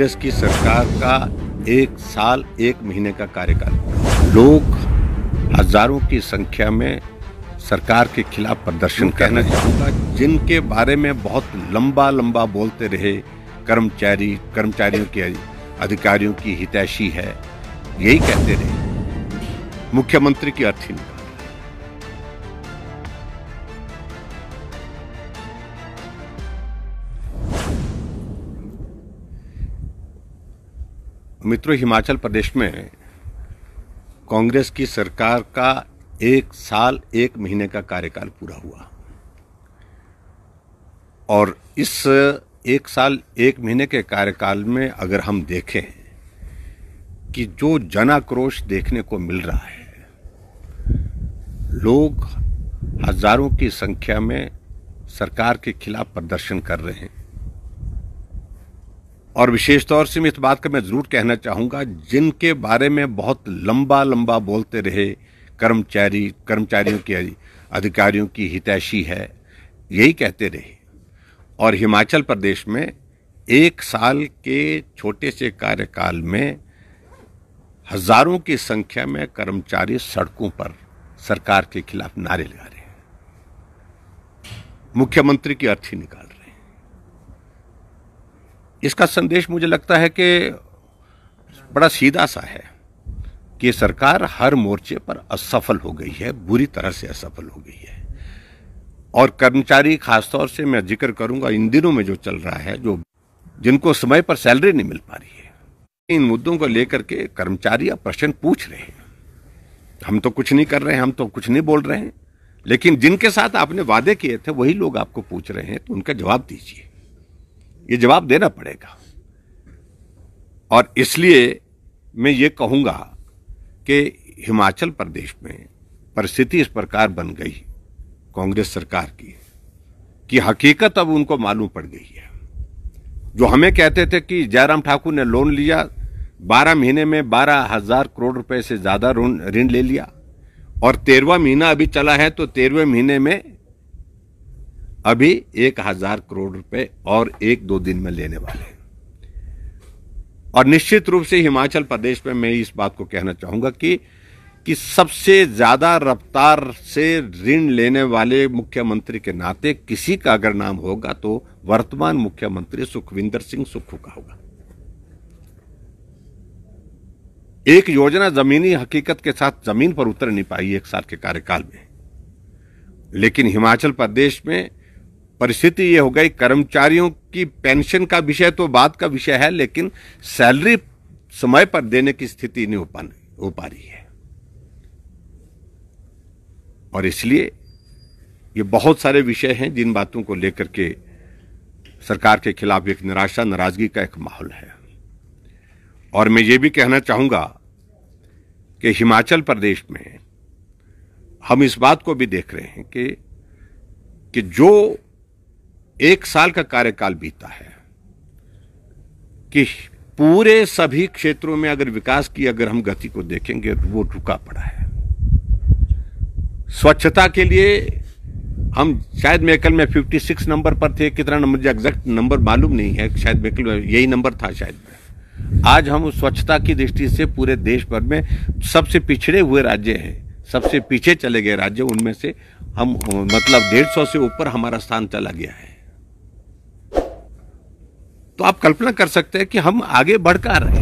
कांग्रेस की सरकार का एक साल एक महीने का कार्यकाल लोग हजारों की संख्या में सरकार के खिलाफ प्रदर्शन कहना चाहूँगा जिनके बारे में बहुत लंबा लंबा बोलते रहे कर्मचारी कर्मचारियों के अधिकारियों की हितैषी है यही कहते रहे मुख्यमंत्री की अर्थहीन मित्रों हिमाचल प्रदेश में कांग्रेस की सरकार का एक साल एक महीने का कार्यकाल पूरा हुआ और इस एक साल एक महीने के कार्यकाल में अगर हम देखें कि जो जनाक्रोश देखने को मिल रहा है लोग हजारों की संख्या में सरकार के खिलाफ प्रदर्शन कर रहे हैं और विशेष तौर से मैं इस बात का मैं ज़रूर कहना चाहूँगा जिनके बारे में बहुत लंबा लंबा बोलते रहे कर्मचारी कर्मचारियों के अधिकारियों की हितैषी है यही कहते रहे और हिमाचल प्रदेश में एक साल के छोटे से कार्यकाल में हजारों की संख्या में कर्मचारी सड़कों पर सरकार के खिलाफ नारे लगा रहे हैं मुख्यमंत्री की अर्थी निकाल रहे इसका संदेश मुझे लगता है कि बड़ा सीधा सा है कि सरकार हर मोर्चे पर असफल हो गई है बुरी तरह से असफल हो गई है और कर्मचारी खासतौर से मैं जिक्र करूंगा इन दिनों में जो चल रहा है जो जिनको समय पर सैलरी नहीं मिल पा रही है इन मुद्दों को लेकर के कर्मचारी अब प्रश्न पूछ रहे हैं हम तो कुछ नहीं कर रहे हैं हम तो कुछ नहीं बोल रहे हैं लेकिन जिनके साथ आपने वादे किए थे वही लोग आपको पूछ रहे हैं तो उनका जवाब दीजिए ये जवाब देना पड़ेगा और इसलिए मैं ये कहूँगा कि हिमाचल प्रदेश में परिस्थिति इस प्रकार बन गई कांग्रेस सरकार की कि हकीकत अब उनको मालूम पड़ गई है जो हमें कहते थे कि जयराम ठाकुर ने लोन लिया बारह महीने में बारह हजार करोड़ रुपए से ज़्यादा ऋण ले लिया और तेरहवा महीना अभी चला है तो तेरहवें महीने में अभी एक हजार करोड़ रुपए और एक दो दिन में लेने वाले हैं और निश्चित रूप से हिमाचल प्रदेश में मैं इस बात को कहना चाहूंगा कि कि सबसे ज्यादा रफ्तार से ऋण लेने वाले मुख्यमंत्री के नाते किसी का अगर नाम होगा तो वर्तमान मुख्यमंत्री सुखविंदर सिंह सुक्खू का होगा एक योजना जमीनी हकीकत के साथ जमीन पर उतर नहीं पाई एक साल के कार्यकाल में लेकिन हिमाचल प्रदेश में परिस्थिति ये हो गई कर्मचारियों की पेंशन का विषय तो बात का विषय है लेकिन सैलरी समय पर देने की स्थिति नहीं हो पा हो पा रही है और इसलिए ये बहुत सारे विषय हैं जिन बातों को लेकर के सरकार के खिलाफ एक निराशा नाराजगी का एक माहौल है और मैं ये भी कहना चाहूँगा कि हिमाचल प्रदेश में हम इस बात को भी देख रहे हैं कि कि जो एक साल का कार्यकाल बीता है कि पूरे सभी क्षेत्रों में अगर विकास की अगर हम गति को देखेंगे तो वो रुका पड़ा है स्वच्छता के लिए हम शायद मेकल में 56 नंबर पर थे कितना नंबर एग्जैक्ट नंबर मालूम नहीं है शायद मेकल में यही नंबर था शायद आज हम स्वच्छता की दृष्टि से पूरे देश भर में सबसे पिछड़े हुए राज्य हैं सबसे पीछे चले गए राज्य उनमें से हम मतलब डेढ़ सौ से ऊपर हमारा स्थान चला गया है तो आप कल्पना कर सकते हैं कि हम आगे बढ़कर रहे